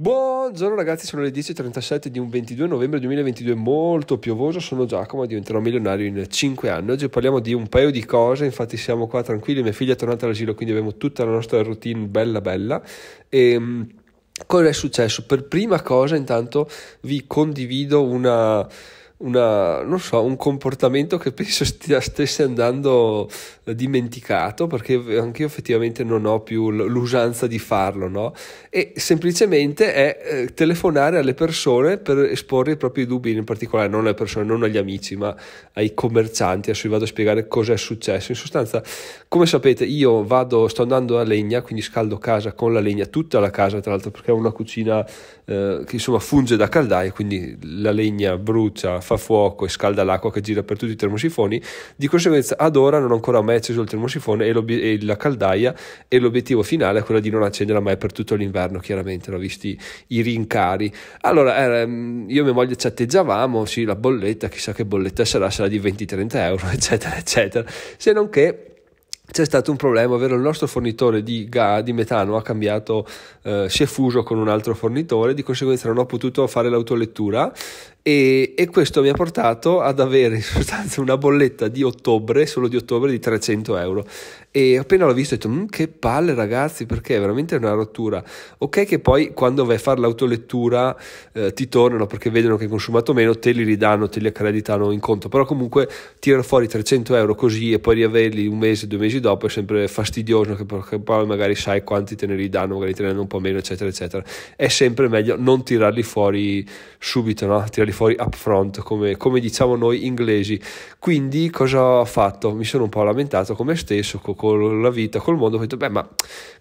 Buongiorno ragazzi, sono le 10.37 di un 22 novembre 2022 molto piovoso, sono Giacomo, diventerò milionario in 5 anni. Oggi parliamo di un paio di cose, infatti siamo qua tranquilli, mia figlia è tornata all'asilo, quindi abbiamo tutta la nostra routine bella bella. E ehm, cosa è successo? Per prima cosa intanto vi condivido una una, so, un comportamento che penso stia, stesse andando eh, dimenticato perché anche io effettivamente non ho più l'usanza di farlo no? e semplicemente è eh, telefonare alle persone per esporre i propri dubbi in particolare non alle persone, non agli amici ma ai commercianti adesso vi vado a spiegare cosa è successo in sostanza come sapete io vado, sto andando a legna quindi scaldo casa con la legna tutta la casa tra l'altro perché ho una cucina eh, che insomma funge da caldaia quindi la legna brucia fa fuoco e scalda l'acqua che gira per tutti i termosifoni, di conseguenza ad ora non ho ancora mai acceso il termosifone e, e la caldaia e l'obiettivo finale è quello di non accenderla mai per tutto l'inverno, chiaramente, no? visti i rincari. Allora, ehm, io e mia moglie chatteggiavamo, sì, la bolletta, chissà che bolletta sarà, sarà di 20-30 euro, eccetera, eccetera, se non che c'è stato un problema, ovvero il nostro fornitore di, gas, di metano ha cambiato, eh, si è fuso con un altro fornitore, di conseguenza non ho potuto fare l'autolettura e, e, questo mi ha portato ad avere in sostanza una bolletta di ottobre, solo di ottobre, di 300 euro. E appena l'ho visto ho detto, mm, che palle ragazzi, perché è veramente una rottura. Ok che poi quando vai a fare l'autolettura eh, ti tornano perché vedono che hai consumato meno, te li ridanno, te li accreditano in conto, però comunque tirare fuori 300 euro così e poi riaverli un mese, due mesi dopo è sempre fastidioso, perché poi magari sai quanti te ne ridanno, magari te ne danno un po' meno, eccetera, eccetera. È sempre meglio non tirarli fuori subito, no? tirarli fuori fuori up front, come, come diciamo noi inglesi. Quindi cosa ho fatto? Mi sono un po' lamentato con me stesso, con, con la vita, col mondo, ho detto, beh, ma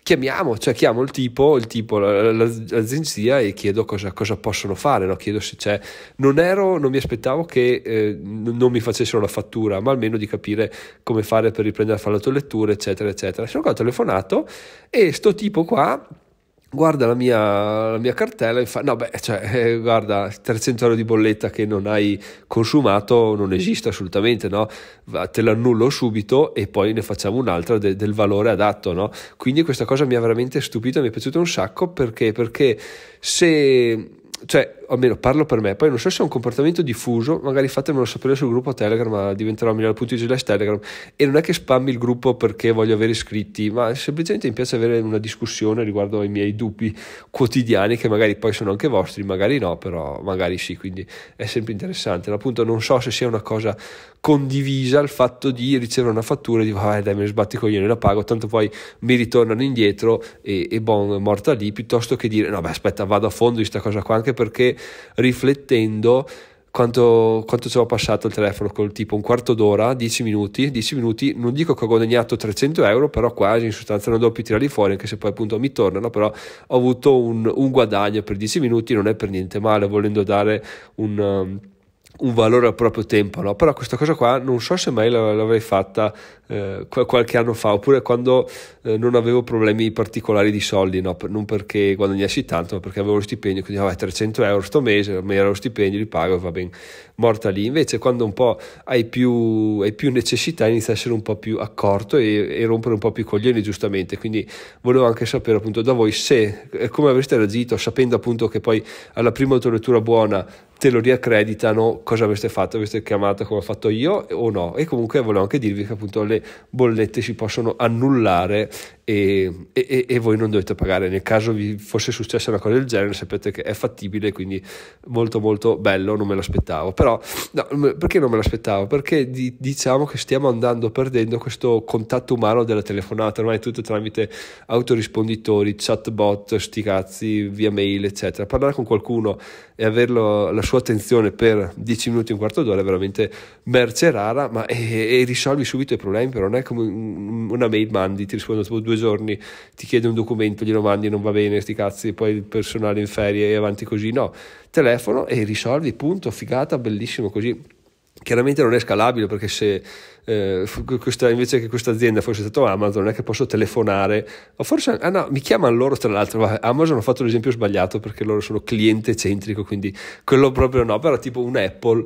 chiamiamo, cioè chiamo il tipo, il tipo l'agenzia e chiedo cosa, cosa possono fare, no? chiedo se c'è. Non ero, non mi aspettavo che eh, non mi facessero la fattura, ma almeno di capire come fare per riprendere a fare l'autolettura, eccetera, eccetera. Sono qua ho telefonato e sto tipo qua guarda la mia, la mia, cartella e fa no beh cioè, eh, guarda 300 euro di bolletta che non hai consumato non esiste assolutamente no? te l'annullo subito e poi ne facciamo un'altra de, del valore adatto no? quindi questa cosa mi ha veramente stupito mi è piaciuta un sacco perché, perché se cioè, almeno parlo per me, poi non so se è un comportamento diffuso, magari fatemelo sapere sul gruppo Telegram, ma diventerò migliore.it Telegram e non è che spammi il gruppo perché voglio avere iscritti, ma semplicemente mi piace avere una discussione riguardo ai miei dubbi quotidiani che magari poi sono anche vostri, magari no, però magari sì, quindi è sempre interessante. Appunto non so se sia una cosa condivisa il fatto di ricevere una fattura e di vabbè dai me ne sbatti coglioni la pago tanto poi mi ritornano indietro e, e bon morta lì piuttosto che dire no beh aspetta vado a fondo di questa cosa qua anche perché riflettendo quanto, quanto ci ho passato il telefono col tipo un quarto d'ora, 10 minuti, 10 minuti, non dico che ho guadagnato 300 euro, però quasi in sostanza non più tirarli fuori, anche se poi appunto mi tornano, però ho avuto un, un guadagno per 10 minuti, non è per niente male, volendo dare un... Um, un valore al proprio tempo, no? però questa cosa qua non so se mai l'avrei fatta eh, qualche anno fa, oppure quando eh, non avevo problemi particolari di soldi, no? non perché guadagnassi tanto, ma perché avevo lo stipendio, quindi vabbè, 300 euro sto mese, mi era lo stipendio, li pago, va bene, morta lì. Invece quando un po' hai più, hai più necessità inizi a essere un po' più accorto e, e, rompere un po' più i coglioni giustamente, quindi volevo anche sapere appunto da voi se, eh, come avreste reagito sapendo appunto che poi alla prima autolettura buona te lo riaccreditano cosa avreste fatto, avreste chiamato come ho fatto io o no. E comunque volevo anche dirvi che appunto le bollette si possono annullare e, e, e, voi non dovete pagare. Nel caso vi fosse successa una cosa del genere, sapete che è fattibile, quindi molto molto bello, non me l'aspettavo. Però no, perché non me l'aspettavo? Perché di, diciamo che stiamo andando perdendo questo contatto umano della telefonata, ormai è tutto tramite autorisponditori, chatbot, sti cazzi, via mail, eccetera. Parlare con qualcuno e averlo la sua attenzione per 10 minuti, un quarto d'ora è veramente merce rara, ma e, e risolvi subito i problemi, però non è come una mail mandi, ti rispondono dopo due giorni, ti chiede un documento, glielo mandi, non va bene, sti cazzi, poi il personale in ferie e avanti così, no, telefono e risolvi, punto, figata, bellissimo così. Chiaramente non è scalabile perché se eh, questa, invece che questa azienda fosse stata Amazon non è che posso telefonare, o forse ah no, mi chiamano loro tra l'altro, ma Amazon ho fatto l'esempio sbagliato perché loro sono cliente centrico, quindi quello proprio no, però tipo un Apple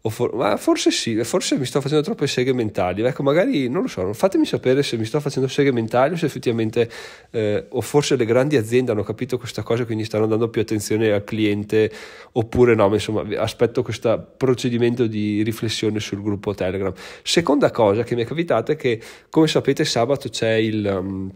For- ma forse sì, forse mi sto facendo troppe seghe mentali. Ecco, magari non lo so, fatemi sapere se mi sto facendo seghe mentali o se effettivamente, eh, o forse le grandi aziende hanno capito questa cosa e quindi stanno dando più attenzione al cliente, oppure no, ma insomma, aspetto questo procedimento di riflessione sul gruppo Telegram. Seconda cosa che mi è capitata è che, come sapete, sabato c'è il. Um,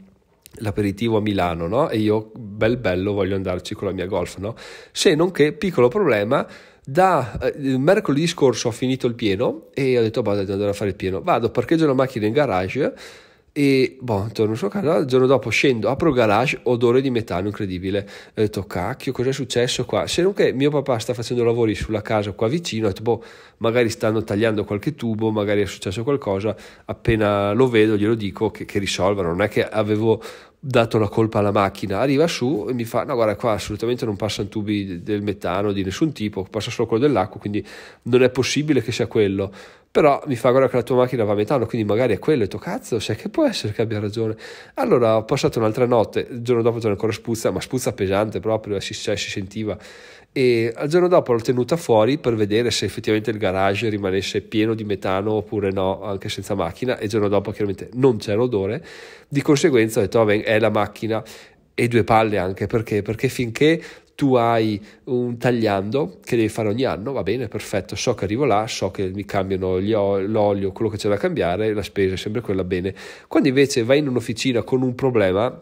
l'aperitivo a Milano, no? E io bel bello voglio andarci con la mia golf, no? Se non che piccolo problema, da eh, mercoledì scorso ho finito il pieno e ho detto vado ad andare a fare il pieno vado parcheggio la macchina in garage e boh, torno su casa il giorno dopo scendo apro il garage odore di metano incredibile ho detto cacchio cos'è successo qua se non che mio papà sta facendo lavori sulla casa qua vicino ho detto boh magari stanno tagliando qualche tubo magari è successo qualcosa appena lo vedo glielo dico che, che risolvano non è che avevo dato la colpa alla macchina, arriva su e mi fa no guarda qua assolutamente non passano tubi del metano di nessun tipo, passa solo quello dell'acqua, quindi non è possibile che sia quello, però mi fa guarda che la tua macchina va a metano, quindi magari è quello, e tu cazzo, sai che può essere che abbia ragione. Allora ho passato un'altra notte, il giorno dopo c'era ancora spuzza, ma spuzza pesante proprio, eh, si, cioè, si sentiva, e al giorno dopo l'ho tenuta fuori per vedere se effettivamente il garage rimanesse pieno di metano oppure no, anche senza macchina. E il giorno dopo chiaramente non c'era odore, di conseguenza ho detto: oh, è la macchina e due palle anche perché, perché finché tu hai un tagliando che devi fare ogni anno, va bene, perfetto, so che arrivo là, so che mi cambiano ol- l'olio, quello che c'è da cambiare, la spesa è sempre quella bene. Quando invece vai in un'officina con un problema,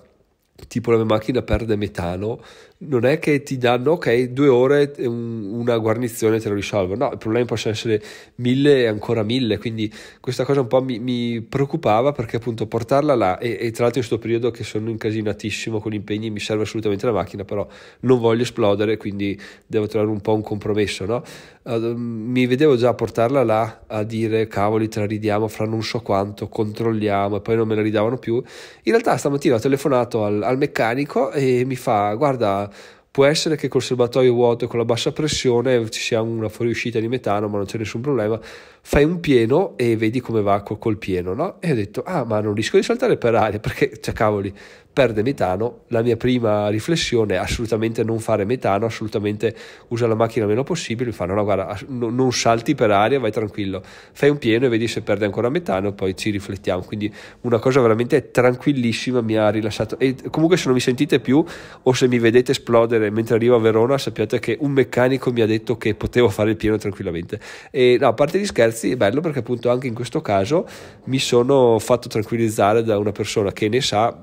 tipo la mia macchina perde metano, non è che ti danno, ok, due ore e un, una guarnizione te lo risolvo. No, i problemi possono essere mille e ancora mille. Quindi questa cosa un po' mi, mi preoccupava perché appunto portarla là e, e tra l'altro in questo periodo che sono incasinatissimo con gli impegni mi serve assolutamente la macchina, però non voglio esplodere, quindi devo trovare un po' un compromesso, no? Uh, mi vedevo già portarla là a dire cavoli te la ridiamo fra non so quanto, controlliamo e poi non me la ridavano più. In realtà stamattina ho telefonato al al meccanico e mi fa guarda può essere che col serbatoio vuoto e con la bassa pressione ci sia una fuoriuscita di metano ma non c'è nessun problema fai un pieno e vedi come va col, col pieno, no? E ho detto, ah, ma non rischio di saltare per aria, perché, cioè, cavoli, perde metano. La mia prima riflessione è assolutamente non fare metano, assolutamente usa la macchina meno possibile. Mi fanno, no, guarda, no, non salti per aria, vai tranquillo, fai un pieno e vedi se perde ancora metano, poi ci riflettiamo. Quindi una cosa veramente tranquillissima mi ha rilassato. E comunque se non mi sentite più o se mi vedete esplodere mentre arrivo a Verona, sappiate che un meccanico mi ha detto che potevo fare il pieno tranquillamente. E no, a parte gli scherzi, scherzi è bello perché appunto anche in questo caso mi sono fatto tranquillizzare da una persona che ne sa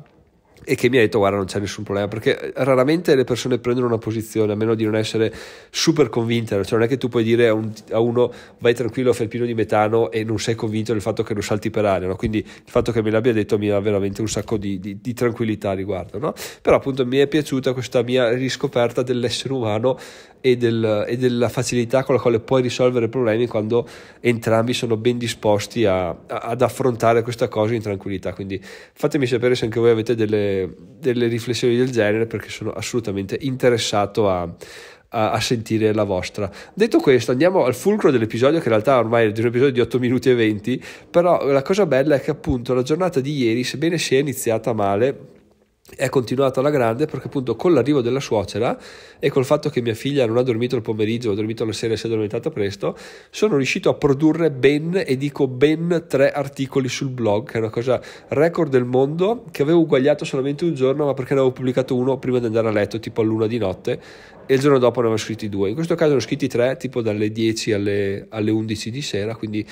e che mi ha detto guarda non c'è nessun problema perché raramente le persone prendono una posizione a meno di non essere super convinte cioè non è che tu puoi dire a, un, a uno vai tranquillo fai il pino di metano e non sei convinto del fatto che lo salti per aria no? quindi il fatto che me l'abbia detto mi dà veramente un sacco di, di, di tranquillità a riguardo no? però appunto mi è piaciuta questa mia riscoperta dell'essere umano e, del, e della facilità con la quale puoi risolvere problemi quando entrambi sono ben disposti a, a, ad affrontare questa cosa in tranquillità quindi fatemi sapere se anche voi avete delle delle, riflessioni del genere perché sono assolutamente interessato a, a, a, sentire la vostra. Detto questo, andiamo al fulcro dell'episodio, che in realtà ormai è un episodio di 8 minuti e 20, però la cosa bella è che appunto la giornata di ieri, sebbene sia iniziata male, è continuato alla grande perché appunto con l'arrivo della suocera e col fatto che mia figlia non ha dormito il pomeriggio, ha dormito la sera e si è addormentata presto, sono riuscito a produrre ben, e dico ben, tre articoli sul blog, che è una cosa record del mondo, che avevo uguagliato solamente un giorno, ma perché ne avevo pubblicato uno prima di andare a letto, tipo a luna di notte, e il giorno dopo ne avevo scritti due. In questo caso ne ho scritti tre, tipo dalle 10 alle, alle 11 di sera, quindi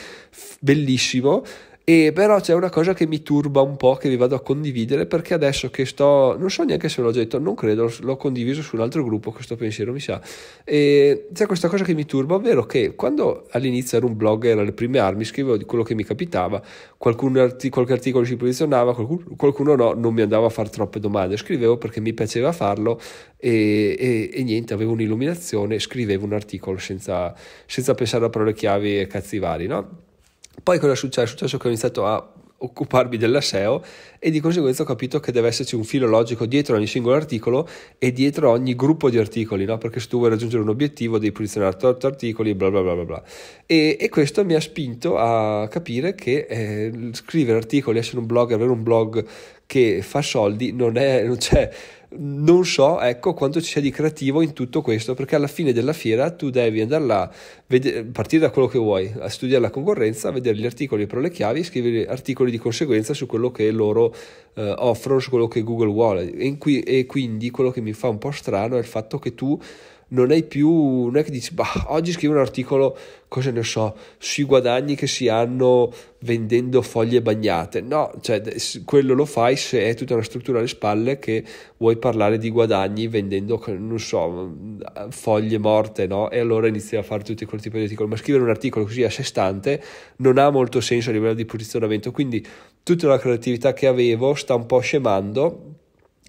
bellissimo e però c'è una cosa che mi turba un po', che vi vado a condividere, perché adesso che sto, non so neanche se l'ho detto, non credo, l'ho condiviso su un altro gruppo questo pensiero, mi sa. E c'è questa cosa che mi turba, ovvero che quando all'inizio ero un blogger alle prime armi, scrivevo di quello che mi capitava, arti- qualche articolo si posizionava, qualcuno, qualcuno, no, non mi andava a fare troppe domande, scrivevo perché mi piaceva farlo e, e, e niente, avevo un'illuminazione, scrivevo un articolo senza, senza pensare a parole chiavi e cazzi vari, no? Poi cosa è successo? È successo che ho iniziato a occuparmi della SEO e di conseguenza ho capito che deve esserci un filo logico dietro ogni singolo articolo e dietro ogni gruppo di articoli, no? perché se tu vuoi raggiungere un obiettivo devi posizionare 8 articoli bla bla bla bla, bla. E, e, questo mi ha spinto a capire che eh, scrivere articoli, essere un blog, avere un blog che fa soldi non, è, non c'è non so ecco quanto ci sia di creativo in tutto questo perché alla fine della fiera tu devi andare là vede- partire da quello che vuoi a studiare la concorrenza vedere gli articoli per le chiavi scrivere articoli di conseguenza su quello che loro eh, offrono su quello che Google vuole e, qui- e quindi quello che mi fa un po' strano è il fatto che tu non hai più, non è che dici, bah, oggi scrivo un articolo, cosa ne so, sui guadagni che si hanno vendendo foglie bagnate. No, cioè, quello lo fai se è tutta una struttura alle spalle che vuoi parlare di guadagni vendendo, non so, foglie morte, no? E allora inizi a fare tutti quel tipo di articoli. Ma scrivere un articolo così a sé stante non ha molto senso a livello di posizionamento. Quindi tutta la creatività che avevo sta un po' scemando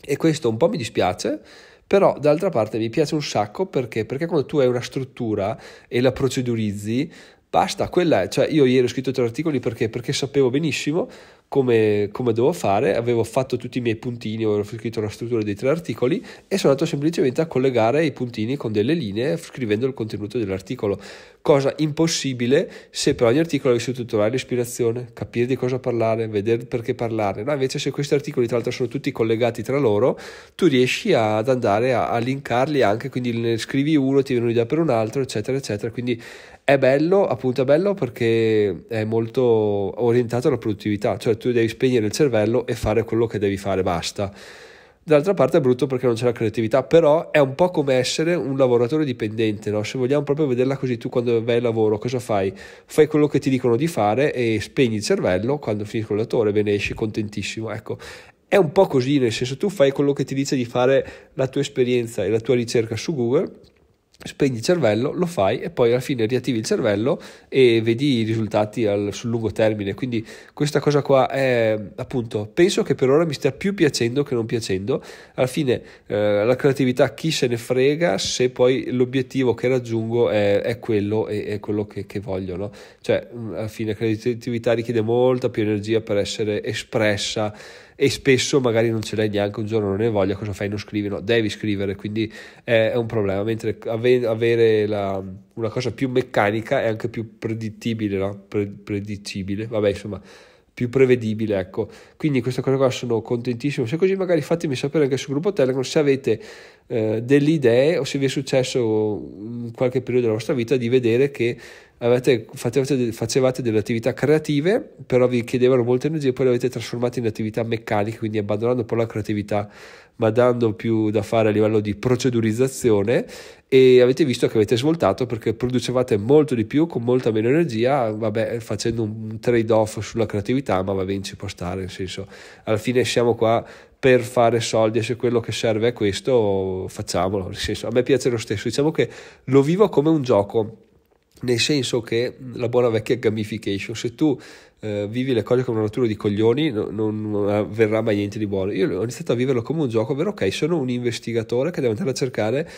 e questo un po' mi dispiace però d'altra parte mi piace un sacco perché, perché quando tu hai una struttura e la procedurizzi, basta, quella è, cioè io ieri ho scritto tre articoli perché, perché sapevo benissimo come, come, dovevo fare, avevo fatto tutti i miei puntini, avevo scritto la struttura dei tre articoli e sono andato semplicemente a collegare i puntini con delle linee scrivendo il contenuto dell'articolo cosa impossibile se però gli articoli avessero tutelare l'ispirazione, capire di cosa parlare, vedere perché parlare. No, invece se questi articoli tra l'altro sono tutti collegati tra loro, tu riesci ad andare a, a linkarli anche, quindi ne scrivi uno, ti viene un'idea per un altro, eccetera, eccetera. Quindi è bello, appunto è bello perché è molto orientato alla produttività, cioè tu devi spegnere il cervello e fare quello che devi fare, basta. D'altra parte è brutto perché non c'è la creatività, però è un po' come essere un lavoratore dipendente, no? se vogliamo proprio vederla così, tu quando vai al lavoro cosa fai? Fai quello che ti dicono di fare e spegni il cervello, quando finisci il latore ve ne esci contentissimo, ecco, è un po' così, nel senso tu fai quello che ti dice di fare la tua esperienza e la tua ricerca su Google spegni il cervello, lo fai e poi alla fine riattivi il cervello e vedi i risultati al, sul lungo termine. Quindi questa cosa qua è appunto, penso che per ora mi stia più piacendo che non piacendo. Alla fine eh, la creatività chi se ne frega se poi l'obiettivo che raggiungo è, è quello e è quello che, che voglio. No? Cioè alla fine la creatività richiede molta più energia per essere espressa e spesso magari non ce l'hai neanche un giorno non ne voglia cosa fai non scrivi no devi scrivere quindi è, un problema mentre avere la, una cosa più meccanica è anche più predittibile no? Pre, predicibile vabbè insomma più prevedibile, ecco. Quindi questa cosa qua sono contentissimo. Se così magari fatemi sapere anche sul gruppo Telegram se avete eh, delle idee o se vi è successo in qualche periodo della vostra vita di vedere che avete, facevate, facevate, delle attività creative, però vi chiedevano molta energia e poi le avete trasformate in attività meccaniche, quindi abbandonando un po' la creatività, ma dando più da fare a livello di procedurizzazione e avete visto che avete svoltato perché producevate molto di più con molta meno energia, vabbè, facendo un trade-off sulla creatività, ma va bene, ci può stare, nel senso, alla fine siamo qua per fare soldi e se quello che serve è questo facciamolo, nel senso a me piace lo stesso, diciamo che lo vivo come un gioco, nel senso che la buona vecchia gamification, se tu eh, vivi le cose con una natura di coglioni non, non avverrà mai niente di buono, io ho iniziato a viverlo come un gioco, ovvero ok sono un investigatore che deve andare a cercare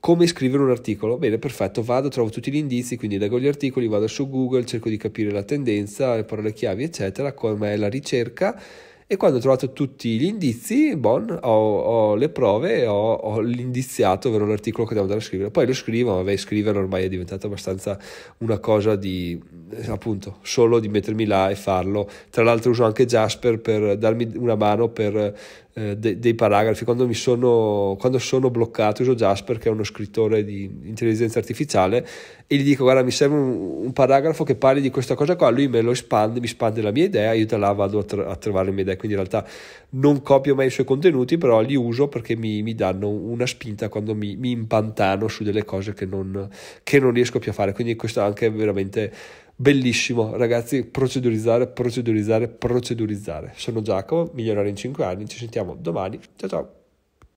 come scrivere un articolo. Bene, perfetto, vado, trovo tutti gli indizi, quindi leggo gli articoli, vado su Google, cerco di capire la tendenza, le parole chiavi, eccetera, come è la ricerca e quando ho trovato tutti gli indizi, bon, ho, ho le prove, ho, ho, l'indiziato, ovvero l'articolo che devo andare a scrivere. Poi lo scrivo, vabbè, scrivere ormai è diventato abbastanza una cosa di, eh, appunto, solo di mettermi là e farlo. Tra l'altro uso anche Jasper per darmi una mano per eh, de, dei paragrafi, quando, sono, quando, sono, bloccato uso Jasper che è uno scrittore di intelligenza artificiale e gli dico guarda mi serve un, un paragrafo che parli di questa cosa qua, lui me lo espande, mi espande la mia idea, io da là vado a, tra- a trovare le mie idee, quindi in realtà non copio mai i suoi contenuti però li uso perché mi, mi danno una spinta quando mi, mi, impantano su delle cose che non, che non riesco più a fare, quindi questo anche è veramente Bellissimo, ragazzi, procedurizzare, procedurizzare, procedurizzare. Sono Giacomo, migliorare in 5 anni, ci sentiamo domani. Ciao ciao.